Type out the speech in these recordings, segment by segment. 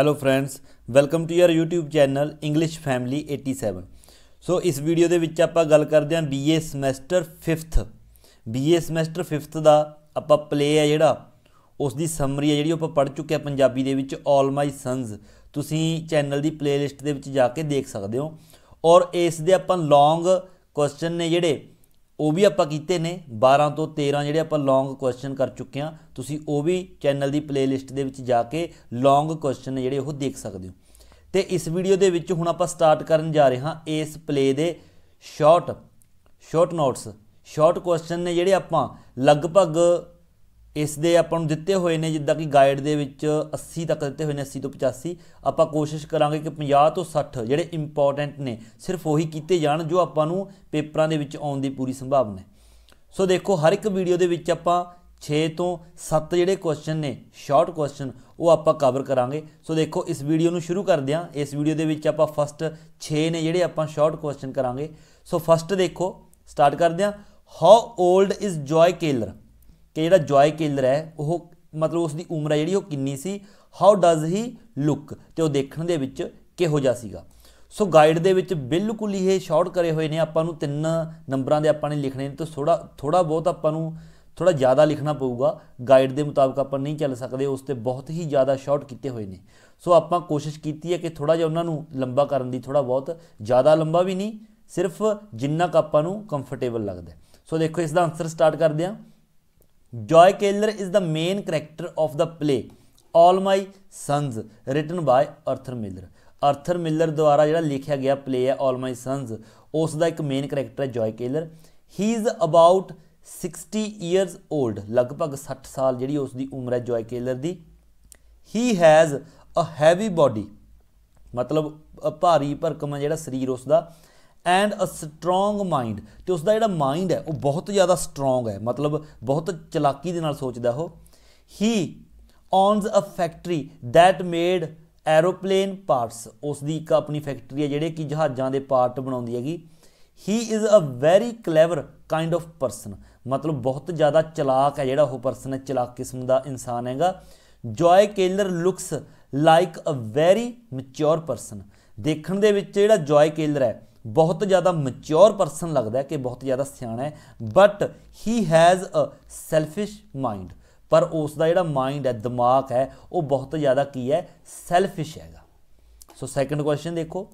hello friends welcome to your YouTube channel English family 87 so ਇਸ video ਦੇ ਵਿੱਚ ਆਪਾਂ ਗੱਲ ਕਰਦੇ ਹਾਂ BA semester 5th BA semester 5th ਦਾ ਆਪਾਂ ਪਲੇ ਆ ਜਿਹੜਾ ਉਸ ਦੀ ਸਮਰੀ ਆ ਜਿਹੜੀ ਆਪਾਂ ਪੜ ਚੁੱਕੇ ਆ ਪੰਜਾਬੀ ਦੇ ਵਿੱਚ 올 ਮਾਈ ਸਨਸ ਤੁਸੀਂ ਚੈਨਲ ਦੀ ਪਲੇਲਿਸਟ ਦੇ ਵਿੱਚ ਜਾ ਕੇ ਦੇਖ ਸਕਦੇ ਹੋ ਔਰ ਇਸ ਦੇ ਆਪਾਂ ਲੌਂਗ ਕੁਐਸਚਨ ਨੇ ਜਿਹੜੇ ਉਹ ਵੀ ਆਪਾਂ ਕੀਤੇ ਨੇ 12 ਤੋਂ 13 ਜਿਹੜੇ ਆਪਾਂ ਲੌਂਗ ਕੁਐਸਚਨ ਕਰ ਚੁੱਕੇ ਆ ਤੁਸੀਂ ਉਹ ਵੀ ਚੈਨਲ ਦੀ ਪਲੇਲਿਸਟ ਦੇ ਵਿੱਚ ਜਾ ਕੇ ਲੌਂਗ ਕੁਐਸਚਨ ਜਿਹੜੇ ਉਹ ਦੇਖ ਸਕਦੇ ਹੋ ਤੇ ਇਸ ਵੀਡੀਓ ਦੇ ਵਿੱਚ ਹੁਣ ਆਪਾਂ ਸਟਾਰਟ ਕਰਨ ਜਾ ਰਹੇ ਹਾਂ ਇਸ ਪਲੇ ਦੇ short short notes short question ਨੇ ਜਿਹੜੇ ਆਪਾਂ ਲਗਭਗ ਇਸ ਦੇ ਆਪਾਂ ਨੂੰ ਦਿੱਤੇ ਹੋਏ ਨੇ ਜਿੱਦਾਂ ਕਿ ਗਾਈਡ ਦੇ ਵਿੱਚ 80 ਤੱਕ ਦਿੱਤੇ ਹੋਏ ਨੇ 80 ਤੋਂ 85 ਆਪਾਂ ਕੋਸ਼ਿਸ਼ ਕਰਾਂਗੇ ਕਿ 50 ਤੋਂ 60 ਜਿਹੜੇ ਇੰਪੋਰਟੈਂਟ ਨੇ ਸਿਰਫ ਉਹੀ ਕੀਤੇ ਜਾਣ ਜੋ ਆਪਾਂ ਨੂੰ ਪੇਪਰਾਂ ਦੇ ਵਿੱਚ ਆਉਣ ਦੀ ਪੂਰੀ ਸੰਭਾਵਨਾ ਹੈ ਸੋ ਦੇਖੋ ਹਰ ਇੱਕ ਵੀਡੀਓ ਦੇ ਵਿੱਚ ਆਪਾਂ 6 ਤੋਂ 7 ਜਿਹੜੇ ਕੁਐਸਚਨ ਨੇ ਸ਼ਾਰਟ ਕੁਐਸਚਨ ਉਹ ਆਪਾਂ ਕਵਰ ਕਰਾਂਗੇ ਸੋ ਦੇਖੋ ਇਸ ਵੀਡੀਓ ਨੂੰ ਸ਼ੁਰੂ ਕਰਦੇ ਹਾਂ ਇਸ ਵੀਡੀਓ ਦੇ ਵਿੱਚ ਆਪਾਂ ਫਸਟ 6 ਨੇ ਜਿਹੜੇ ਆਪਾਂ ਸ਼ਾਰਟ ਕੁਐਸਚਨ ਕਰਾਂਗੇ ਸੋ ਫਸਟ ਦੇਖੋ ਸਟਾਰਟ ਕਰਦੇ ਹਾਂ how old is Joe Keller ਕਿ ਜਿਹੜਾ ਜੋਏ ਕਿਲਰ ਹੈ ਉਹ ਮਤਲਬ ਉਸ ਦੀ ਉਮਰ ਹੈ ਜਿਹੜੀ ਉਹ ਕਿੰਨੀ ਸੀ ਹਾਊ ਡਸ ਹੀ ਲੁੱਕ ਤੇ ਉਹ ਦੇਖਣ ਦੇ ਵਿੱਚ ਕਿਹੋ ਜਿਹਾ ਸੀਗਾ ਸੋ ਗਾਈਡ ਦੇ ਵਿੱਚ ਬਿਲਕੁਲ ਹੀ ਇਹ ਸ਼ਾਰਟ ਕਰੇ ਹੋਏ ਨੇ ਆਪਾਂ ਨੂੰ ਤਿੰਨ ਨੰਬਰਾਂ ਦੇ ਆਪਾਂ ਨੇ ਲਿਖਣੇ ਨੇ ਤਾਂ ਥੋੜਾ ਥੋੜਾ ਬਹੁਤ ਆਪਾਂ ਨੂੰ ਥੋੜਾ ਜ਼ਿਆਦਾ ਲਿਖਣਾ ਪਊਗਾ ਗਾਈਡ ਦੇ ਮੁਤਾਬਕ ਆਪਾਂ ਨਹੀਂ ਚੱਲ ਸਕਦੇ ਉਸ ਤੇ ਬਹੁਤ ਹੀ ਜ਼ਿਆਦਾ ਸ਼ਾਰਟ ਕੀਤੇ ਹੋਏ ਨੇ ਸੋ ਆਪਾਂ ਕੋਸ਼ਿਸ਼ ਕੀਤੀ ਹੈ ਕਿ ਥੋੜਾ ਜਿਹਾ ਉਹਨਾਂ ਨੂੰ ਲੰਬਾ ਕਰਨ ਦੀ ਥੋੜਾ ਬਹੁਤ ਜ਼ਿਆਦਾ ਲੰਬਾ ਵੀ ਨਹੀਂ ਸਿਰਫ ਜਿੰਨਾ ਕ ਆਪਾਂ ਨੂੰ ਕੰਫਰਟੇਬਲ ਲੱਗਦਾ ਸੋ ਦੇਖੋ ਇਸ ਦਾ ਆਨਸਰ ਸਟਾਰਟ ਕਰਦੇ ਹਾਂ Joe Keller is the main character of the play all my Sons written by Arthur Miller Arthur Miller ਦੁਆਰਾ ਜਿਹੜਾ ਲਿਖਿਆ ਗਿਆ ਪਲੇ ਹੈ ਆਲ ਮਾਈ Sons ਉਸ ਦਾ ਇੱਕ ਮੇਨ ਕੈਰੈਕਟਰ ਹੈ Joe Keller he is about 60 years old ਲਗਭਗ 60 ਸਾਲ ਜਿਹੜੀ ਉਸ ਦੀ ਉਮਰ ਹੈ ਜੋਏ ਕੇਲਰ ਦੀ he has a heavy body ਮਤਲਬ ਭਾਰੀ ਭਰਕਮ ਜਿਹੜਾ ਸਰੀਰ ਉਸ ਦਾ ਐਂਡ ਅ ਸਟਰੋਂਗ ਮਾਈਂਡ ਤੇ ਉਸ ਦਾ ਜਿਹੜਾ ਮਾਈਂਡ ਹੈ ਉਹ ਬਹੁਤ ਜ਼ਿਆਦਾ ਸਟਰੋਂਗ ਹੈ ਮਤਲਬ ਬਹੁਤ ਚਲਾਕੀ ਦੇ ਨਾਲ ਸੋਚਦਾ ਉਹ he owns a factory that made aeroplane parts ਉਸ ਦੀ ਇੱਕ ਆਪਣੀ ਫੈਕਟਰੀ ਹੈ ਜਿਹੜੇ ਕਿ ਜਹਾਜ਼ਾਂ ਦੇ ਪਾਰਟ ਬਣਾਉਂਦੀ ਹੈਗੀ he is a very clever kind of person ਮਤਲਬ ਬਹੁਤ ਜ਼ਿਆਦਾ ਚਲਾਕ ਹੈ ਜਿਹੜਾ ਉਹ ਪਰਸਨ ਹੈ ਚਲਾਕ ਕਿਸਮ ਦਾ ਇਨਸਾਨ ਹੈਗਾ Joe Keller looks like a very mature person ਦੇਖਣ ਦੇ ਵਿੱਚ ਜਿਹੜਾ ਜੋਏ ਕੇਲਰ ਹੈ ਬਹੁਤ ਜ਼ਿਆਦਾ ਮੈਚੁਰ ਪਰਸਨ ਲੱਗਦਾ ਹੈ ਕਿ ਬਹੁਤ ਜ਼ਿਆਦਾ ਸਿਆਣਾ ਹੈ but he has a selfish mind ਪਰ ਉਸ ਦਾ ਜਿਹੜਾ ਮਾਈਂਡ ਹੈ ਦਿਮਾਗ ਹੈ ਉਹ ਬਹੁਤ ਜ਼ਿਆਦਾ ਕੀ ਹੈ ਸੈਲਫਿਸ਼ ਹੈਗਾ ਸੋ ਸੈਕੰਡ ਕੁਐਸਚਨ ਦੇਖੋ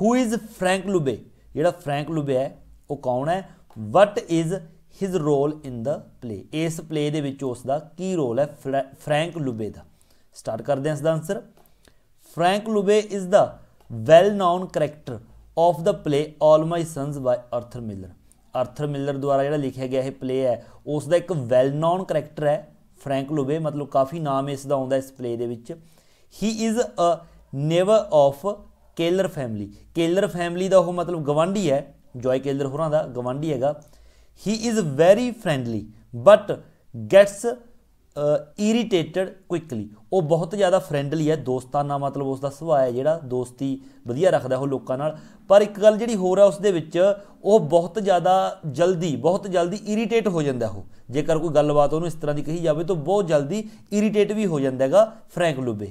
ਹੂ ਇਜ਼ ਫ੍ਰੈਂਕ ਲੂਬੇ ਜਿਹੜਾ ਫ੍ਰੈਂਕ ਲੂਬੇ ਹੈ ਉਹ ਕੌਣ ਹੈ what is his role in the play ਇਸ ਪਲੇ ਦੇ ਵਿੱਚ ਉਸ ਦਾ ਕੀ ਰੋਲ ਹੈ ਫ੍ਰੈਂਕ ਲੂਬੇ ਦਾ ਸਟਾਰਟ ਕਰਦੇ ਹਾਂ ਇਸ ਦਾ answer Frank Lubey is the well known character of the play all my sons by Arthur Miller Arthur Miller ਦੁਆਰਾ ਜਿਹੜਾ ਲਿਖਿਆ ਗਿਆ ਇਹ ਪਲੇ ਹੈ ਉਸ ਦਾ ਇੱਕ ਵੈਲ ਨੋਨ ਕੈਰੈਕਟਰ ਹੈ ਫ੍ਰੈਂਕ ਲੂਬੇ ਮਤਲਬ ਕਾਫੀ ਨਾਮ ਇਸ ਦਾ ਆਉਂਦਾ ਇਸ ਪਲੇ ਦੇ ਵਿੱਚ he is a neighbour of Keller family Keller family ਦਾ ਉਹ ਮਤਲਬ ਗਵਾਂਢੀ ਹੈ ਜੋਏ ਕੇਲਰ ਹੋਰਾਂ ਦਾ ਗਵਾਂਢੀ ਹੈਗਾ he is very friendly but gets irritated quickly ਉਹ ਬਹੁਤ ਜ਼ਿਆਦਾ ਫਰੈਂਡਲੀ ਹੈ ਦੋਸਤਾਨਾ ਮਤਲਬ ਉਸ ਦਾ ਸੁਭਾਅ ਹੈ ਜਿਹੜਾ ਦੋਸਤੀ ਵਧੀਆ ਰੱਖਦਾ ਉਹ ਲੋਕਾਂ ਨਾਲ ਪਰ ਇੱਕ ਗੱਲ ਜਿਹੜੀ ਹੋਰ ਹੈ ਉਸ ਦੇ ਵਿੱਚ ਉਹ ਬਹੁਤ ਜ਼ਿਆਦਾ ਜਲਦੀ ਬਹੁਤ ਜਲਦੀ ਇਰੀਟੇਟ ਹੋ ਜਾਂਦਾ ਉਹ ਜੇਕਰ ਕੋਈ ਗੱਲਬਾਤ ਉਹਨੂੰ ਇਸ ਤਰ੍ਹਾਂ ਦੀ ਕਹੀ ਜਾਵੇ ਤਾਂ ਬਹੁਤ ਜਲਦੀ ਇਰੀਟੇਟ ਵੀ ਹੋ ਜਾਂਦਾ ਹੈਗਾ Frank Lubey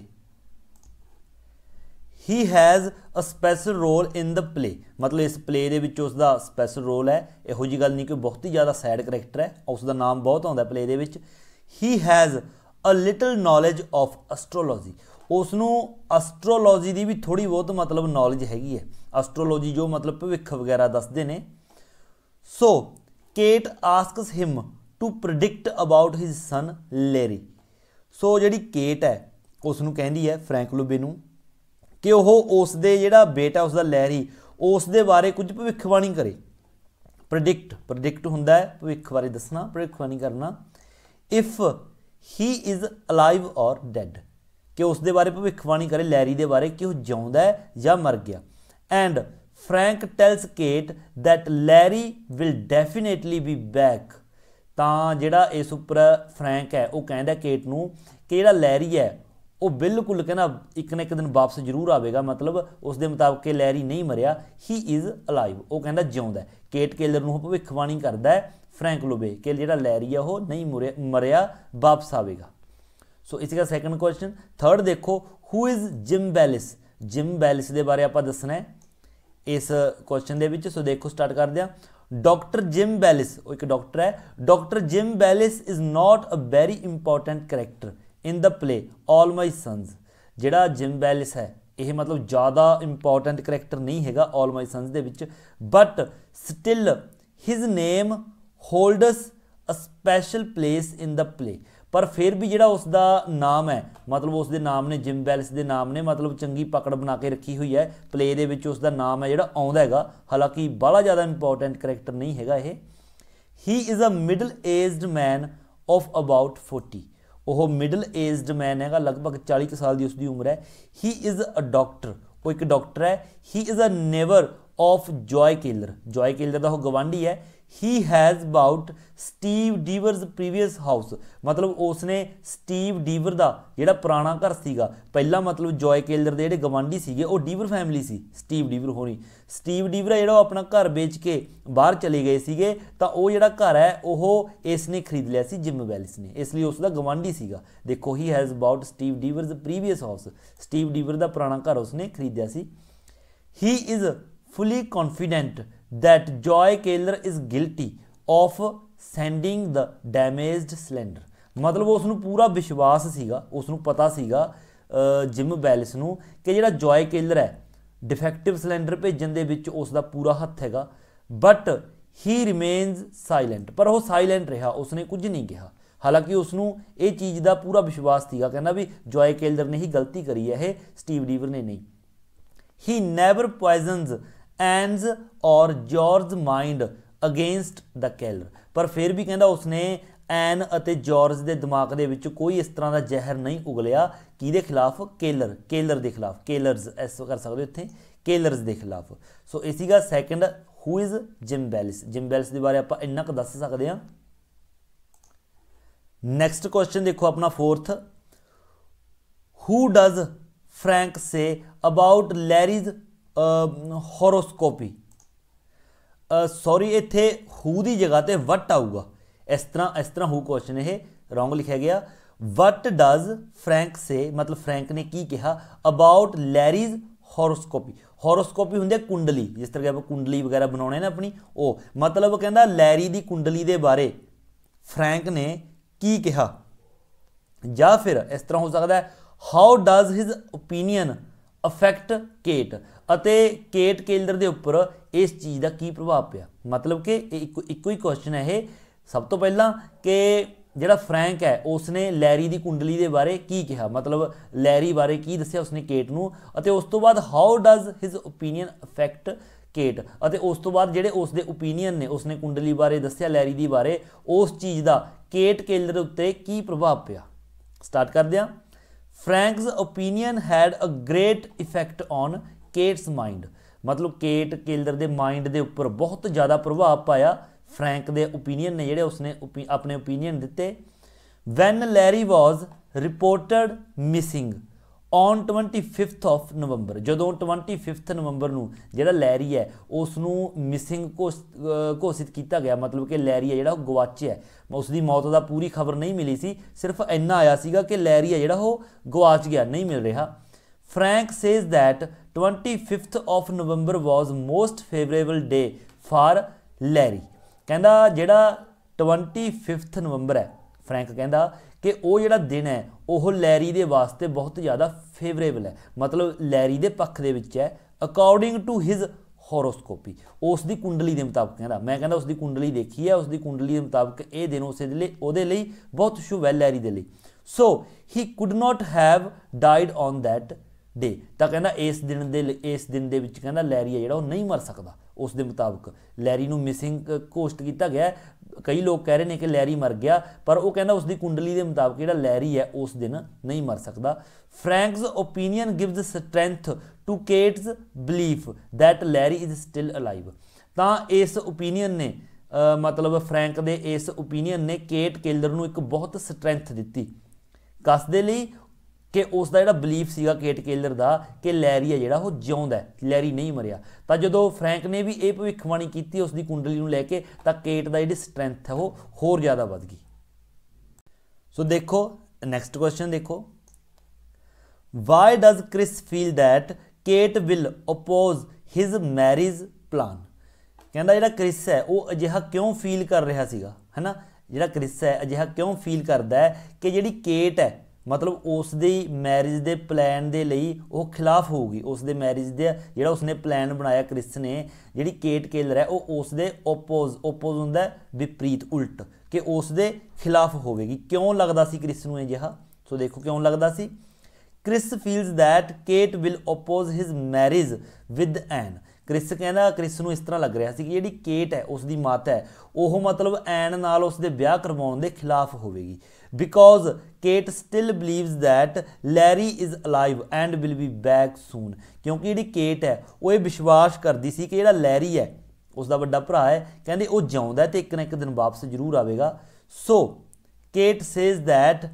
he has a special role in the play ਮਤਲਬ ਇਸ ਪਲੇ ਦੇ ਵਿੱਚ ਉਸ ਦਾ ਸਪੈਸ਼ਲ ਰੋਲ ਹੈ ਇਹੋ ਜੀ ਗੱਲ ਨਹੀਂ ਕਿ ਬਹੁਤ ਹੀ ਜ਼ਿਆਦਾ ਸਾਈਡ ਕੈਰੈਕਟਰ ਹੈ ਉਸ ਦਾ ਨਾਮ ਬਹੁਤ ਆਉਂਦਾ ਪਲੇ ਦੇ ਵਿੱਚ he has a little knowledge of astrology ਉਸ ਨੂੰ ਐਸਟ੍ਰੋਲੋਜੀ ਦੀ ਵੀ ਥੋੜੀ ਬਹੁਤ ਮਤਲਬ ਨੌਲੇਜ ਹੈਗੀ ਹੈ ਐਸਟ੍ਰੋਲੋਜੀ ਜੋ ਮਤਲਬ ਭਵਿੱਖ ਵਗੈਰਾ ਦੱਸਦੇ ਨੇ so Kate asks him to predict about his son Larry so ਜਿਹੜੀ ਕੇਟ ਹੈ ਉਸ ਨੂੰ ਕਹਿੰਦੀ ਹੈ ਫ੍ਰੈਂਕ ਲੂਬੇ ਨੂੰ ਕਿ ਉਹ ਉਸ ਦੇ ਜਿਹੜਾ ਬੇਟਾ ਉਸ ਦਾ ਲੇਰੀ ਉਸ ਦੇ ਬਾਰੇ ਕੁਝ ਭਵਿੱਖਬਾਣੀ ਕਰੇ ਪ੍ਰੈਡਿਕਟ ਪ੍ਰੈਡਿਕਟ ਹੁੰਦਾ ਹੈ ਭਵਿੱਖ ਬਾਰੇ ਦੱਸਣਾ ਭਵਿੱਖਬਾਣੀ ਕਰਨਾ if he is alive or dead ਕਿ ਉਸ ਦੇ ਬਾਰੇ ਭਵਿੱਖਬਾਣੀ ਕਰੇ ਲੈਰੀ ਦੇ ਬਾਰੇ ਕਿ ਉਹ ਜਿਉਂਦਾ ਹੈ ਜਾਂ ਮਰ ਗਿਆ and Frank tells Kate that Larry will definitely be back ਤਾਂ ਜਿਹੜਾ ਇਸ ਉੱਪਰ ਫਰੈਂਕ ਹੈ ਉਹ ਕਹਿੰਦਾ ਕੇਟ ਨੂੰ ਕਿ ਜਿਹੜਾ ਲੈਰੀ ਹੈ ਉਹ ਬਿਲਕੁਲ ਕਹਿੰਦਾ ਇੱਕ ਨਾ ਇੱਕ ਦਿਨ ਵਾਪਸ ਜ਼ਰੂਰ ਆਵੇਗਾ ਮਤਲਬ ਉਸ ਦੇ ਮੁਤਾਬਕ ਲੈਰੀ ਨਹੀਂ ਮਰਿਆ ਹੀ ਇਜ਼ ਅਲਾਈਵ ਉਹ ਕਹਿੰਦਾ ਜਿਉਂਦਾ ਹੈ ਕੇਟ ਕੇਲਰ ਨੂੰ ਭਵਿੱਖਬਾਣੀ ਕਰਦਾ ਹੈ ਫ੍ਰੈਂਕ ਲੋਬੇ ਕਿ ਜਿਹੜਾ ਲੈਰੀ ਆ ਉਹ ਨਹੀਂ ਮਰਿਆ ਵਾਪਸ ਆਵੇਗਾ ਸੋ ਇਸ ਦਾ ਸੈਕੰਡ ਕੁਐਸਚਨ ਥਰਡ ਦੇਖੋ who is Jim Bayliss Jim Bayliss ਦੇ ਬਾਰੇ ਆਪਾਂ ਦੱਸਣਾ ਹੈ ਇਸ ਕੁਐਸਚਨ ਦੇ ਵਿੱਚ ਸੋ ਦੇਖੋ ਸਟਾਰਟ ਕਰਦੇ ਆ ਡਾਕਟਰ ਜਿਮ ਬੈਲਿਸ ਉਹ ਇੱਕ ਡਾਕਟਰ ਹੈ doctor Jim Bayliss is not a very important character in the play all my sons ਜਿਹੜਾ ਜਿਮ ਬੈਲਿਸ ਹੈ ਇਹ ਮਤਲਬ ਜ਼ਿਆਦਾ ਇੰਪੋਰਟੈਂਟ ਕੈਰੈਕਟਰ ਨਹੀਂ ਹੈਗਾ ਆਲ ਮਾਈ ਸਨਸ ਦੇ ਵਿੱਚ but still his name holds a special place in the play ਪਰ ਫਿਰ ਵੀ ਜਿਹੜਾ ਉਸ ਦਾ ਨਾਮ ਹੈ ਮਤਲਬ ਉਸ ਦੇ ਨਾਮ ਨੇ ਜਿਮ ਬੈਲਿਸ ਦੇ ਨਾਮ ਨੇ ਮਤਲਬ ਚੰਗੀ ਪਕੜ ਬਣਾ ਕੇ ਰੱਖੀ ਹੋਈ ਹੈ ਪਲੇ ਦੇ ਵਿੱਚ ਉਸ ਦਾ ਨਾਮ ਹੈ ਜਿਹੜਾ ਆਉਂਦਾ ਹੈਗਾ ਹਾਲਾਂਕਿ ਬੜਾ ਜ਼ਿਆਦਾ ਇੰਪੋਰਟੈਂਟ ਕੈਰੈਕਟਰ ਨਹੀਂ ਹੈਗਾ ਇਹ he is a middle aged man of about 40 ਉਹ ਮਿਡਲ ਏਜਡ ਮੈਨ ਹੈਗਾ ਲਗਭਗ 40 ਸਾਲ ਦੀ ਉਸਦੀ ਉਮਰ ਹੈ ਹੀ ਇਜ਼ ਅ ਡਾਕਟਰ ਉਹ ਇੱਕ ਡਾਕਟਰ ਹੈ he is a neighbour of Joe Keller Joe Keller ਦਾ ਉਹ ਗਵਾਂਢੀ ਹੈ he has bought Steve Deever's previous house ਮਤਲਬ ਉਸਨੇ ਸਟੀਵ ਡੀਵਰ ਦਾ ਜਿਹੜਾ ਪੁਰਾਣਾ ਘਰ ਸੀਗਾ ਪਹਿਲਾ ਮਤਲਬ ਜੋਏ ਕੇਲਰ ਦੇ ਜਿਹੜੇ ਗਵਾਂਢੀ ਸੀਗੇ ਉਹ ਡੀਵਰ ਫੈਮਿਲੀ ਸੀ ਸਟੀਵ ਡੀਵਰ ਹੋਣੀ ਸਟੀਵ ਡੀਵਰ ਜਿਹੜਾ ਉਹ ਆਪਣਾ ਘਰ ਵੇਚ ਕੇ ਬਾਹਰ ਚਲੇ ਗਏ ਸੀਗੇ ਤਾਂ ਉਹ ਜਿਹੜਾ ਘਰ ਹੈ ਉਹ ਇਸ ਨੇ ਖਰੀਦ ਲਿਆ ਸੀ ਜਿਮ ਵੈਲਿਸ ਨੇ ਇਸ ਲਈ ਉਸ ਦਾ ਗਵਾਂਢੀ ਸੀਗਾ ਦੇਖੋ he has bought Steve Deever's previous house Steve Deever ਦਾ ਪੁਰਾਣਾ ਘਰ ਉਸਨੇ ਖਰੀਦਿਆ ਸੀ he is fully confident that Joy Kaler is guilty of sending the damaged cylinder ਮਤਲਬ ਉਸ ਨੂੰ ਪੂਰਾ ਵਿਸ਼ਵਾਸ ਸੀਗਾ ਉਸ ਨੂੰ ਪਤਾ ਸੀਗਾ ਜਿਮ ਬੈਲਿਸ ਨੂੰ ਕਿ ਜਿਹੜਾ ਜੋਏ ਕੇਲਰ ਹੈ ਡਿਫੈਕਟਿਵ ਸਿਲੰਡਰ ਭੇਜਣ ਦੇ ਵਿੱਚ ਉਸ ਦਾ ਪੂਰਾ ਹੱਥ ਹੈਗਾ ਬਟ ਹੀ ਰਿਮੇਨਸ ਸਾਇਲੈਂਟ ਪਰ ਉਹ ਸਾਇਲੈਂਟ ਰਿਹਾ ਉਸਨੇ ਕੁਝ ਨਹੀਂ ਕਿਹਾ ਹਾਲਾਂਕਿ ਉਸ ਨੂੰ ਇਹ ਚੀਜ਼ ਦਾ ਪੂਰਾ ਵਿਸ਼ਵਾਸ ਸੀਗਾ ਕਹਿੰਦਾ ਵੀ ਜੋਏ ਕੇਲਰ ਨੇ ਹੀ ਗਲਤੀ ਕਰੀ ਹੈ ਇਹ ਸਟੀਵ ਡੀਵਰ ਨੇ ਨਹੀਂ ਹੀ never poisons Ann's or George mind against the Keller ਪਰ ਫਿਰ ਵੀ ਕਹਿੰਦਾ ਉਸਨੇ ਐਨ ਅਤੇ ਜਾਰਜ ਦੇ ਦਿਮਾਗ ਦੇ ਵਿੱਚ ਕੋਈ ਇਸ ਤਰ੍ਹਾਂ ਦਾ ਜ਼ਹਿਰ ਨਹੀਂ ਉਗਲਿਆ ਕਿਹਦੇ ਖਿਲਾਫ ਕੇਲਰ ਕੇਲਰ ਦੇ ਖਿਲਾਫ ਕੇਲਰਸ ਐਸ ਕਰ ਸਕਦੇ ਹੋ ਇੱਥੇ ਕੇਲਰਸ ਦੇ ਖਿਲਾਫ ਸੋ ਇਹ ਸੀਗਾ second who is Jim Jim Bayliss Jim ਦੇ ਬਾਰੇ ਆਪਾਂ ਇੰਨਾ ਕੁ ਦੱਸ ਸਕਦੇ ਹਾਂ ਨੈਕਸਟ ਕੁਐਸਚਨ ਦੇਖੋ ਆਪਣਾ fourth who does Frank say about Larry's horoscopy sorry ਇੱਥੇ ਹੂ ਦੀ ਜਗ੍ਹਾ ਤੇ ਵਟ ਆਊਗਾ ਇਸ ਤਰ੍ਹਾਂ ਇਸ ਤਰ੍ਹਾਂ ਹੂ ਕੁਐਸਚਨ ਇਹ ਰੋਂਗ ਲਿਖਿਆ ਗਿਆ ਵਟ ਡਜ਼ ਫ੍ਰੈਂਕ ਸੇ ਮਤਲਬ ਫ੍ਰੈਂਕ ਨੇ ਕੀ ਕਿਹਾ ਅਬਾਊਟ ਲੈਰੀਜ਼ ਹੋਰੋਸਕੋਪੀ ਹੋਰੋਸਕੋਪੀ ਹੁੰਦੀ ਹੈ ਕੁੰਡਲੀ ਜਿਸ ਤਰ੍ਹਾਂ ਆਪਾਂ ਕੁੰਡਲੀ ਵਗੈਰਾ ਬਣਾਉਣੇ ਨੇ ਆਪਣੀ ਉਹ ਮਤਲਬ ਕਹਿੰਦਾ ਲੈਰੀ ਦੀ ਕੁੰਡਲੀ ਦੇ ਬਾਰੇ ਫ੍ਰੈਂਕ ਨੇ ਕੀ ਕਿਹਾ ਜਾਂ ਫਿਰ ਇਸ ਤਰ੍ਹਾਂ ਹੋ ਸਕਦਾ ਹੈ how does his opinion affect Kate ਅਤੇ ਕੇਟ ਕੇਲਰ ਦੇ ਉੱਪਰ ਇਸ ਚੀਜ਼ ਦਾ ਕੀ ਪ੍ਰਭਾਵ ਪਿਆ ਮਤਲਬ ਕਿ ਇੱਕੋ ਇੱਕੋ ਹੀ ਕੁਐਸਚਨ ਹੈ ਇਹ ਸਭ ਤੋਂ ਪਹਿਲਾਂ ਕਿ ਜਿਹੜਾ ਫਰੈਂਕ ਹੈ ਉਸਨੇ ਲੈਰੀ ਦੀ ਕੁੰਡਲੀ ਦੇ ਬਾਰੇ ਕੀ ਕਿਹਾ ਮਤਲਬ ਲੈਰੀ ਬਾਰੇ ਕੀ ਦੱਸਿਆ ਉਸਨੇ ਕੇਟ ਨੂੰ ਅਤੇ ਉਸ ਤੋਂ ਬਾਅਦ how does his opinion affect Kate ਅਤੇ ਉਸ ਤੋਂ ਬਾਅਦ ਜਿਹੜੇ ਉਸ ਦੇ opinion ਨੇ ਉਸਨੇ ਕੁੰਡਲੀ ਬਾਰੇ ਦੱਸਿਆ ਲੈਰੀ ਦੀ ਬਾਰੇ ਉਸ ਚੀਜ਼ ਦਾ ਕੇਟ ਕੇਲਰ ਉੱਤੇ ਕੀ ਪ੍ਰਭਾਵ ਪਿਆ ਸਟਾਰਟ ਕਰਦੇ ਹਾਂ Frank's opinion had a great effect on Kate's mind ਮਤਲਬ ਕੇਟ ਕੇਲਰ ਦੇ ਮਾਈਂਡ ਦੇ ਉੱਪਰ ਬਹੁਤ ਜ਼ਿਆਦਾ ਪ੍ਰਭਾਵ ਪਾਇਆ ਫ੍ਰੈਂਕ ਦੇ opinion ਨੇ ਜਿਹੜੇ ਉਸਨੇ ਆਪਣੇ opinion ਦਿੱਤੇ when larry was reported missing on 25th of ਨਵੰਬਰ ਜਦੋਂ 25th ਨਵੰਬਰ ਨੂੰ ਜਿਹੜਾ ਲੈਰੀ ਹੈ ਉਸ ਨੂੰ ਮਿਸਿੰਗ ਘੋਸ਼ਿਤ ਕੀਤਾ ਗਿਆ ਮਤਲਬ ਕਿ ਲੈਰੀ ਹੈ ਜਿਹੜਾ ਉਹ ਗਵਾਚਿਆ ਹੈ ਉਸ ਦੀ ਮੌਤ ਦਾ ਪੂਰੀ ਖਬਰ ਨਹੀਂ ਮਿਲੀ ਸੀ ਸਿਰਫ ਇੰਨਾ ਆਇਆ ਸੀਗਾ ਕਿ ਲੈਰੀ ਹੈ ਜਿਹੜਾ ਉਹ ਗਵਾਚ ਗਿਆ ਨਹੀਂ ਮਿਲ ਰਿਹਾ Frank says that 25th of November was most favorable day for Larry ਕਹਿੰਦਾ ਜਿਹੜਾ 25th ਨਵੰਬਰ ਹੈ ਫਰੈਂਕ ਕਹਿੰਦਾ ਕਿ ਉਹ ਜਿਹੜਾ ਦਿਨ ਹੈ ਉਹ ਲੈਰੀ ਦੇ ਵਾਸਤੇ ਬਹੁਤ ਜ਼ਿਆਦਾ ਫੇਵਰੇਬਲ ਹੈ ਮਤਲਬ ਲੈਰੀ ਦੇ ਪੱਖ ਦੇ ਵਿੱਚ ਹੈ ਅਕੋਰਡਿੰਗ ਟੂ ਹਿਸ ਹੋਰੋਸਕੋਪੀ ਉਸ ਦੀ ਕੁੰਡਲੀ ਦੇ ਮੁਤਾਬਕ ਕਹਿੰਦਾ ਮੈਂ ਕਹਿੰਦਾ ਉਸ ਦੀ ਕੁੰਡਲੀ ਦੇਖੀ ਹੈ ਉਸ ਦੀ ਕੁੰਡਲੀ ਦੇ ਮੁਤਾਬਕ ਇਹ ਦਿਨ ਉਸੇ ਦੇ ਲਈ ਉਹਦੇ ਲਈ ਬਹੁਤ ਸ਼ੁਭ ਹੈ ਲੈਰੀ ਦੇ ਲਈ so he could not have died on that ਦੇ ਤਾਂ ਕਹਿੰਦਾ ਇਸ ਦਿਨ ਦੇ ਇਸ ਦਿਨ ਦੇ ਵਿੱਚ ਕਹਿੰਦਾ ਲੈਰੀ ਆ ਜਿਹੜਾ ਉਹ ਨਹੀਂ ਮਰ ਸਕਦਾ ਉਸ ਦੇ ਮੁਤਾਬਕ ਲੈਰੀ ਨੂੰ ਮਿਸਿੰਗ ਘੋਸ਼ਿਤ ਕੀਤਾ ਗਿਆ ਕਈ ਲੋਕ ਕਹਿ ਰਹੇ ਨੇ ਕਿ ਲੈਰੀ ਮਰ ਗਿਆ ਪਰ ਉਹ ਕਹਿੰਦਾ ਉਸ ਦੀ ਕੁੰਡਲੀ ਦੇ ਮੁਤਾਬਕ ਜਿਹੜਾ ਲੈਰੀ ਹੈ ਉਸ ਦਿਨ ਨਹੀਂ ਮਰ ਸਕਦਾ ਫ੍ਰੈਂਕਸ opinion gives strength to Kate's belief that Larry is still alive ਤਾਂ ਇਸ opinion ਨੇ ਮਤਲਬ ਫ੍ਰੈਂਕ ਦੇ ਇਸ opinion ਨੇ ਕੇਟ ਕੇਲਰ ਨੂੰ ਇੱਕ ਬਹੁਤ ਸਟਰੈਂਥ ਦਿੱਤੀ ਕਸ ਦੇ ਲਈ ਕਿ ਉਸ ਦਾ ਜਿਹੜਾ ਬਲੀਫ ਸੀਗਾ ਕੇਟ ਕੇਲਰ ਦਾ ਕਿ ਲੈਰੀ ਹੈ ਜਿਹੜਾ ਉਹ ਜਿਉਂਦਾ ਹੈ ਲੈਰੀ ਨਹੀਂ ਮਰਿਆ ਤਾਂ ਜਦੋਂ ਫਰੈਂਕ ਨੇ ਵੀ ਇਹ ਭਵਿੱਖਬਾਣੀ ਕੀਤੀ ਉਸ ਦੀ ਕੁੰਡਲੀ ਨੂੰ ਲੈ ਕੇ ਤਾਂ ਕੇਟ ਦਾ ਜਿਹੜੀ ਸਟਰੈਂਥ ਹੈ ਉਹ ਹੋਰ ਜ਼ਿਆਦਾ ਵਧ ਗਈ ਸੋ ਦੇਖੋ ਨੈਕਸਟ ਕੁਐਸਚਨ ਦੇਖੋ why does Chris feel that Kate will oppose his marriage plan ਕਹਿੰਦਾ ਜਿਹੜਾ ਕ੍ਰਿਸ ਹੈ ਉਹ ਅਜਿਹਾ ਕਿਉਂ ਫੀਲ ਕਰ ਰਿਹਾ ਸੀਗਾ ਹੈਨਾ ਜਿਹੜਾ ਕ੍ਰਿਸ ਹੈ ਅਜਿਹਾ ਕਿਉਂ ਫੀਲ ਕਰਦਾ ਹੈ ਕਿ ਜਿਹੜੀ ਕੇਟ ਹੈ ਮਤਲਬ ਉਸ ਦੇ ਮੈਰਿਜ ਦੇ ਪਲਾਨ ਦੇ ਲਈ ਉਹ ਖਿਲਾਫ ਹੋਊਗੀ ਉਸ ਦੇ ਮੈਰਿਜ ਦੇ ਜਿਹੜਾ ਉਸਨੇ ਪਲਾਨ ਬਣਾਇਆ ਕ੍ਰਿਸ ਨੇ ਜਿਹੜੀ ਕੇਟ ਕੇਲਰ ਹੈ ਉਹ ਉਸ ਦੇ ਆਪੋਜ਼ ਆਪੋਜ਼ ਹੁੰਦਾ ਵਿਪਰੀਤ ਉਲਟ ਕਿ ਉਸ ਦੇ ਖਿਲਾਫ ਹੋਵੇਗੀ ਕਿਉਂ ਲੱਗਦਾ ਸੀ ਕ੍ਰਿਸ ਨੂੰ ਇਹ ਜਿਹਾ ਸੋ ਦੇਖੋ ਕਿਉਂ ਲੱਗਦਾ ਸੀ Chris feels that Kate will oppose his marriage with Ann Chris ਕਹਿੰਦਾ ਕ੍ਰਿਸ ਨੂੰ ਇਸ ਤਰ੍ਹਾਂ ਲੱਗ ਰਿਹਾ ਸੀ ਕਿ ਜਿਹੜੀ ਕੇਟ ਹੈ ਉਸ ਦੀ ਮਾਤਾ ਹੈ ਉਹ ਮਤਲਬ ਐਨ ਨਾਲ ਉਸ ਦੇ ਵਿਆਹ ਕਰਵਾਉਣ ਦੇ ਖਿਲਾਫ ਹੋਵੇਗੀ because Kate still believes that Larry is alive and will be back soon ਕਿਉਂਕਿ ਜਿਹੜੀ ਕੇਟ ਹੈ ਉਹ ਇਹ ਵਿਸ਼ਵਾਸ ਕਰਦੀ ਸੀ ਕਿ ਜਿਹੜਾ ਲੈਰੀ ਹੈ ਉਸ ਦਾ ਵੱਡਾ ਭਰਾ ਹੈ ਕਹਿੰਦੇ ਉਹ ਜਿਉਂਦਾ ਤੇ ਇੱਕ ਨਾ ਇੱਕ ਦਿਨ ਵਾਪਸ ਜ਼ਰੂਰ ਆਵੇਗਾ so Kate says that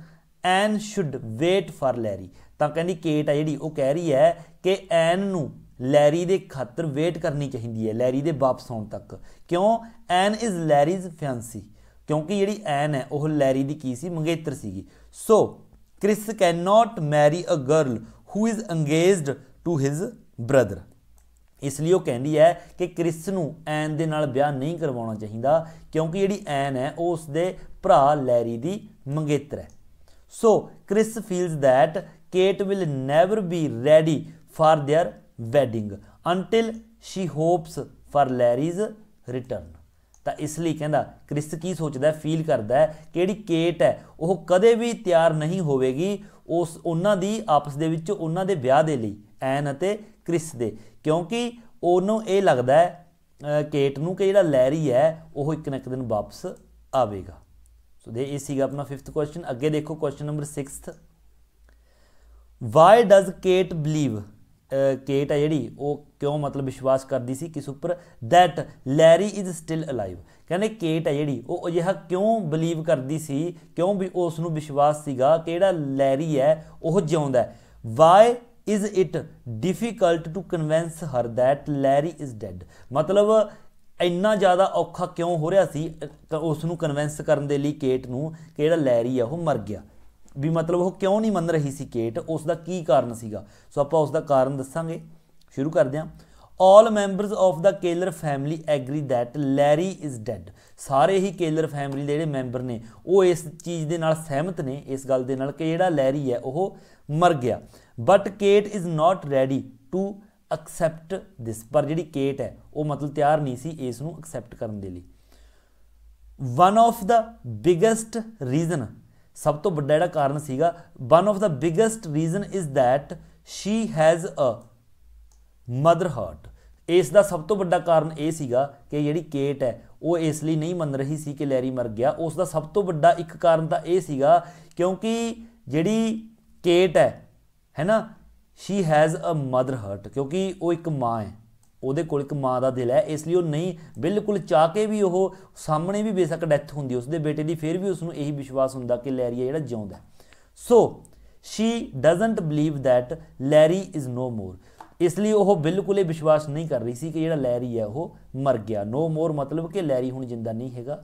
Ann should wait for Larry ਤਾਂ ਕਹਿੰਦੀ ਕੇਟ ਆ ਜਿਹੜੀ ਉਹ ਕਹਿ ਰਹੀ ਹੈ ਕਿ ਐਨ ਨੂੰ ਲੈਰੀ ਦੇ ਖਾਤਰ ਵੇਟ ਕਰਨੀ ਚਾਹੀਦੀ ਹੈ ਲੈਰੀ ਦੇ ਵਾਪਸ ਆਉਣ ਤੱਕ ਕਿਉਂ ਐਨ ਇਜ਼ ਲੈਰੀਜ਼ ਫਿਆਂਸੀ ਕਿਉਂਕਿ ਜਿਹੜੀ ਐਨ ਹੈ ਉਹ ਲੈਰੀ ਦੀ ਕੀ ਸੀ ਮੰਗੇਤਰ ਸੀਗੀ so Chris can not marry a girl who is engaged to his brother ਇਸ ਲਈ ਉਹ ਕਹਿੰਦੀ ਹੈ ਕਿ ਕ੍ਰਿਸ ਨੂੰ ਐਨ ਦੇ ਨਾਲ ਵਿਆਹ ਨਹੀਂ ਕਰਵਾਉਣਾ ਚਾਹੀਦਾ ਕਿਉਂਕਿ ਜਿਹੜੀ ਐਨ ਹੈ ਉਹ ਦੇ ਭਰਾ ਲੈਰੀ ਦੀ ਮੰਗੇਤਰ ਹੈ so Chris feels that Kate will never be ready for their wedding until she hopes for Larry's return ਤਾਂ ਇਸ ਲਈ ਕਹਿੰਦਾ ਕ੍ਰਿਸ ਕੀ ਸੋਚਦਾ ਫੀਲ ਕਰਦਾ ਕਿਹੜੀ ਕੇਟ ਹੈ ਉਹ ਕਦੇ ਵੀ ਤਿਆਰ ਨਹੀਂ ਹੋਵੇਗੀ ਉਸ ਉਹਨਾਂ ਦੀ ਆਪਸ ਦੇ ਵਿੱਚ ਉਹਨਾਂ ਦੇ ਵਿਆਹ ਦੇ ਲਈ ਐਨ ਅਤੇ ਕ੍ਰਿਸ ਦੇ ਕਿਉਂਕਿ ਉਹਨੂੰ ਇਹ ਲੱਗਦਾ ਹੈ ਕੇਟ ਨੂੰ ਕਿ ਜਿਹੜਾ ਲੈਰੀ ਹੈ ਉਹ ਇੱਕ ਨਾ ਇੱਕ ਦਿਨ ਵਾਪਸ ਆਵੇਗਾ ਸੋ ਦੇ ਇਹ ਸੀਗਾ ਆਪਣਾ 5th ਕੁਐਸਚਨ ਅੱਗੇ ਦੇਖੋ question number 6th why does Kate believe Kate ਹੈ ਜਿਹੜੀ ਉਹ ਕਿਉਂ ਮਤਲਬ ਵਿਸ਼ਵਾਸ ਕਰਦੀ ਸੀ ਕਿਸ ਉੱਪਰ that Larry is still alive ਕਹਿੰਦੇ ਕੇਟ ਹੈ ਜਿਹੜੀ ਉਹ ਅਜਿਹਾ ਕਿਉਂ ਬਲੀਵ ਕਰਦੀ ਸੀ ਕਿਉਂ ਵੀ ਉਸ ਨੂੰ ਵਿਸ਼ਵਾਸ ਸੀਗਾ ਕਿ ਕਿਹੜਾ ਲੈਰੀ ਹੈ ਉਹ ਜਿਉਂਦਾ ਹੈ why is it difficult to convince her that Larry is dead ਮਤਲਬ ਇੰਨਾ ਜ਼ਿਆਦਾ ਔਖਾ ਕਿਉਂ ਹੋ ਰਿਹਾ ਸੀ ਉਸ ਨੂੰ ਕਨਵਿੰਸ ਕਰਨ ਦੇ ਲਈ ਕੇਟ ਨੂੰ ਕਿ ਕਿਹੜਾ ਲੈਰੀ ਆ ਉਹ ਮਰ ਗਿਆ ਵੀ ਮਤਲਬ ਉਹ ਕਿਉਂ ਨਹੀਂ ਮੰਨ ਰਹੀ ਸੀ ਕੇਟ ਉਸ ਦਾ ਕੀ ਕਾਰਨ ਸੀਗਾ ਸੋ ਆਪਾਂ ਉਸ ਦਾ ਕਾਰਨ ਦੱਸਾਂਗੇ ਸ਼ੁਰੂ ਕਰਦੇ ਹਾਂ all members of the Keller family agree that Larry is dead ਸਾਰੇ ਹੀ ਕੇਲਰ ਫੈਮਿਲੀ ਦੇ ਜਿਹੜੇ ਮੈਂਬਰ ਨੇ ਉਹ ਇਸ ਚੀਜ਼ ਦੇ ਨਾਲ ਸਹਿਮਤ ਨੇ ਇਸ ਗੱਲ ਦੇ ਨਾਲ ਕਿ ਜਿਹੜਾ ਲੈਰੀ ਹੈ ਉਹ ਮਰ ਗਿਆ but Kate is not ready to accept this ਪਰ ਜਿਹੜੀ ਕੇਟ ਹੈ ਉਹ ਮਤਲਬ ਤਿਆਰ ਨਹੀਂ ਸੀ ਇਸ ਨੂੰ ਐਕਸੈਪਟ ਕਰਨ ਦੇ ਲਈ one of the biggest reason ਸਭ ਤੋਂ ਵੱਡਾ ਜਿਹੜਾ ਕਾਰਨ ਸੀਗਾ one of the biggest reason is that she has a mother heart ਇਸ ਦਾ ਸਭ ਤੋਂ ਵੱਡਾ ਕਾਰਨ ਇਹ ਸੀਗਾ ਕਿ ਜਿਹੜੀ ਕੇਟ ਹੈ ਉਹ ਇਸ ਲਈ ਨਹੀਂ ਮੰਨ ਰਹੀ ਸੀ ਕਿ ਲੈਰੀ ਮਰ ਗਿਆ ਉਸ ਦਾ ਸਭ ਤੋਂ ਵੱਡਾ ਇੱਕ ਕਾਰਨ ਤਾਂ ਇਹ ਸੀਗਾ ਕਿਉਂਕਿ ਜਿਹੜੀ ਕੇਟ ਹੈ ਹੈਨਾ she has a mother heart ਕਿਉਂਕਿ ਉਹ ਇੱਕ ਮਾਂ ਹੈ ਉਹਦੇ ਕੋਲ ਇੱਕ ਮਾਂ ਦਾ ਦਿਲ ਹੈ ਇਸ ਲਈ ਉਹ ਨਹੀਂ ਬਿਲਕੁਲ ਚਾਹ ਕੇ ਵੀ ਉਹ ਸਾਹਮਣੇ ਵੀ ਬੇਸ਼ੱਕ ਡੈਥ ਹੁੰਦੀ ਉਸਦੇ ਬੇਟੇ ਦੀ ਫਿਰ ਵੀ ਉਸ ਨੂੰ ਇਹੀ ਵਿਸ਼ਵਾਸ ਹੁੰਦਾ ਕਿ ਲੈਰੀ ਜਿਹੜਾ ਜਿਉਂਦਾ so she doesn't believe that Larry is no more ਇਸ ਲਈ ਉਹ ਬਿਲਕੁਲ ਇਹ ਵਿਸ਼ਵਾਸ ਨਹੀਂ ਕਰ ਰਹੀ ਸੀ ਕਿ ਜਿਹੜਾ ਲੈਰੀ ਹੈ ਉਹ ਮਰ ਗਿਆ ਨੋ ਮੋਰ ਮਤਲਬ ਕਿ ਲੈਰੀ ਹੁਣ ਜਿੰਦਾ ਨਹੀਂ ਹੈਗਾ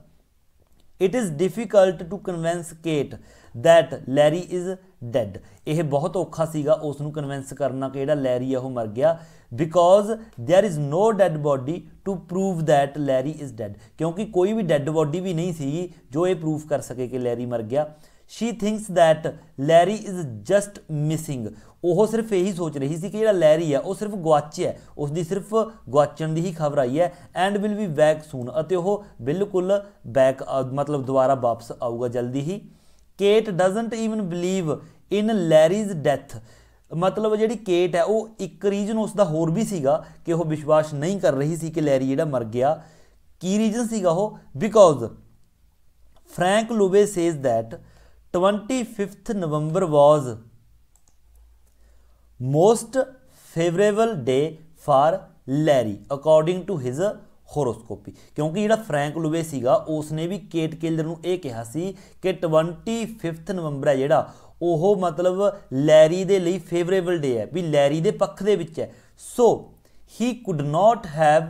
it is difficult to convince Kate that Larry is dead ਇਹ ਬਹੁਤ ਔਖਾ ਸੀਗਾ ਉਸ ਨੂੰ ਕਨਵਿੰਸ ਕਰਨਾ ਕਿ ਜਿਹੜਾ ਲੈਰੀ ਆ ਉਹ ਮਰ ਗਿਆ because there is no dead body to prove that Larry is dead ਕਿਉਂਕਿ ਕੋਈ ਵੀ ਡੈਡ ਬਾਡੀ ਵੀ ਨਹੀਂ ਸੀ ਜੋ ਇਹ ਪ੍ਰੂਫ ਕਰ ਸਕੇ ਕਿ ਲੈਰੀ ਮਰ ਗਿਆ she thinks that Larry is just missing ਉਹ ਸਿਰਫ ਇਹੀ ਸੋਚ ਰਹੀ ਸੀ ਕਿ ਜਿਹੜਾ ਲੈਰੀ ਆ ਉਹ ਸਿਰਫ ਗਵਾਚਿਆ ਉਸ ਦੀ ਸਿਰਫ ਗਵਾਚਣ ਦੀ ਹੀ ਖਬਰ ਆਈ ਹੈ and will be back soon ਅਤੇ ਉਹ ਬਿਲਕੁਲ ਬੈਕ ਮਤਲਬ ਦੁਬਾਰਾ ਵਾਪਸ ਆਊਗਾ ਜਲਦੀ ਹੀ Kate doesn't even believe in Larry's death ਮਤਲਬ ਜਿਹੜੀ ਕੇਟ ਹੈ ਉਹ ਇੱਕ ਰੀਜਨ ਉਸ ਦਾ ਹੋਰ ਵੀ ਸੀਗਾ ਕਿ ਉਹ ਵਿਸ਼ਵਾਸ ਨਹੀਂ ਕਰ ਰਹੀ ਸੀ ਕਿ ਲੈਰੀ ਜਿਹੜਾ ਮਰ ਗਿਆ ਕੀ ਰੀਜਨ ਸੀਗਾ ਉਹ because Frank Lubey says that 25th November was most favourable day for Larry according to his horoscope ਕਿਉਂਕਿ ਜਿਹੜਾ ਫ੍ਰੈਂਕ ਲੂਵੇ ਸੀਗਾ ਉਸਨੇ ਵੀ ਕੇਟ ਕਿਲਰ ਨੂੰ ਇਹ ਕਿਹਾ ਸੀ ਕਿ 25th ਨਵੰਬਰ ਹੈ ਜਿਹੜਾ ਉਹ ਮਤਲਬ ਲੈਰੀ ਦੇ ਲਈ ਫੇਵਰੇਬਲ ਡੇ ਹੈ ਵੀ ਲੈਰੀ ਦੇ ਪੱਖ ਦੇ ਵਿੱਚ ਹੈ so he could not have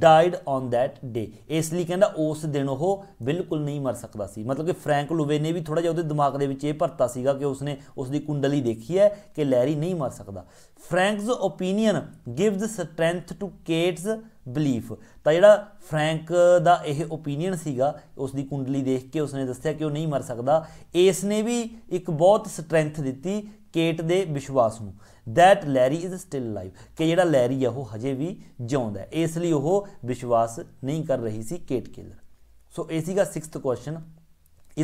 died on that day ਇਸ ਲਈ ਕਹਿੰਦਾ ਉਸ ਦਿਨ ਉਹ ਬਿਲਕੁਲ ਨਹੀਂ ਮਰ ਸਕਦਾ ਸੀ ਮਤਲਬ ਕਿ ਫ੍ਰੈਂਕ ਲੂਵੇ ਨੇ ਵੀ ਥੋੜਾ ਜਿਹਾ ਉਹਦੇ ਦਿਮਾਗ ਦੇ ਵਿੱਚ ਇਹ ਭਰਤਾ ਸੀਗਾ ਕਿ ਉਸਨੇ ਉਸ ਦੀ ਕੁੰਡਲੀ ਦੇਖੀ ਹੈ ਕਿ ਲੈਰੀ ਨਹੀਂ ਮਰ ਸਕਦਾ Frank's opinion gives strength to Kate's belief ਤਾਂ ਜਿਹੜਾ ਫ੍ਰੈਂਕ ਦਾ ਇਹ ਓਪੀਨੀਅਨ ਸੀਗਾ ਉਸ ਦੀ ਕੁੰਡਲੀ ਦੇਖ ਕੇ ਉਸਨੇ ਦੱਸਿਆ ਕਿ ਉਹ ਨਹੀਂ ਮਰ ਸਕਦਾ ਇਸ ਨੇ ਵੀ ਇੱਕ ਬਹੁਤ ਸਟਰੈਂਥ ਦਿੱਤੀ ਕੇਟ ਦੇ ਵਿਸ਼ਵਾਸ ਨੂੰ that Larry is still live ਕਿ ਜਿਹੜਾ ਲੈਰੀ ਆ ਉਹ ਹਜੇ ਵੀ ਜਿਉਂਦਾ ਹੈ ਇਸ ਲਈ ਉਹ ਵਿਸ਼ਵਾਸ ਨਹੀਂ ਕਰ ਰਹੀ ਸੀ ਕੇਟ ਕਿਲਰ ਸੋ ਇਹ ਸੀਗਾ 6th ਕੁਐਸਚਨ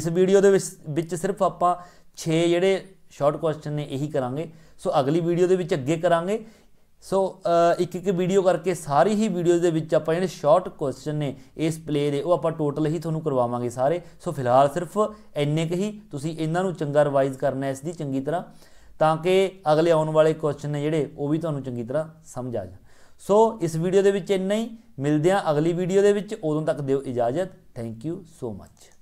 ਇਸ ਵੀਡੀਓ ਦੇ ਵਿੱਚ ਸਿਰਫ ਆਪਾਂ 6 ਜਿਹੜੇ ਸ਼ਾਰਟ ਕੁਐਸਚਨ ਨੇ ਇਹੀ ਕਰਾਂਗੇ ਸੋ ਅਗਲੀ ਵੀਡੀਓ ਦੇ ਵਿੱਚ ਅੱਗੇ ਕਰਾਂਗੇ ਸੋ ਇੱਕ ਇੱਕ ਵੀਡੀਓ ਕਰਕੇ ਸਾਰੀ ਹੀ ਵੀਡੀਓਜ਼ ਦੇ ਵਿੱਚ ਆਪਾਂ ਜਿਹੜੇ ਸ਼ਾਰਟ ਕੁਐਸਚਨ ਨੇ ਇਸ ਪਲੇ ਦੇ ਉਹ ਆਪਾਂ ਟੋਟਲ ਹੀ ਤੁਹਾਨੂੰ ਕਰਵਾਵਾਂਗੇ ਸਾਰੇ ਸੋ ਫਿਲਹਾਲ ਸਿਰਫ ਇੰਨੇ ਕਹੀ ਤੁਸੀਂ ਇਹਨਾਂ ਨੂੰ ਚੰਗਾ ਰਿਵਾਈਜ਼ ਕਰਨਾ ਹੈ ਇਸ ਦੀ ਚੰਗੀ ਤਰ੍ਹਾਂ ਤਾਂ ਕਿ ਅਗਲੇ ਆਉਣ ਵਾਲੇ ਕੁਐਸਚਨ ਨੇ ਜਿਹੜੇ ਉਹ ਵੀ ਤੁਹਾਨੂੰ ਚੰਗੀ ਤਰ੍ਹਾਂ ਸਮਝ ਆ ਜਾ ਸੋ ਇਸ ਵੀਡੀਓ ਦੇ ਵਿੱਚ ਇੰਨਾ ਹੀ ਮਿਲਦੇ ਆ ਅਗਲੀ ਵੀਡੀਓ ਦੇ ਵਿੱਚ ਉਦੋਂ ਤੱਕ ਦਿਓ ਇਜਾਜ਼ਤ ਥੈਂਕ ਯੂ ਸੋ ਮੱਚ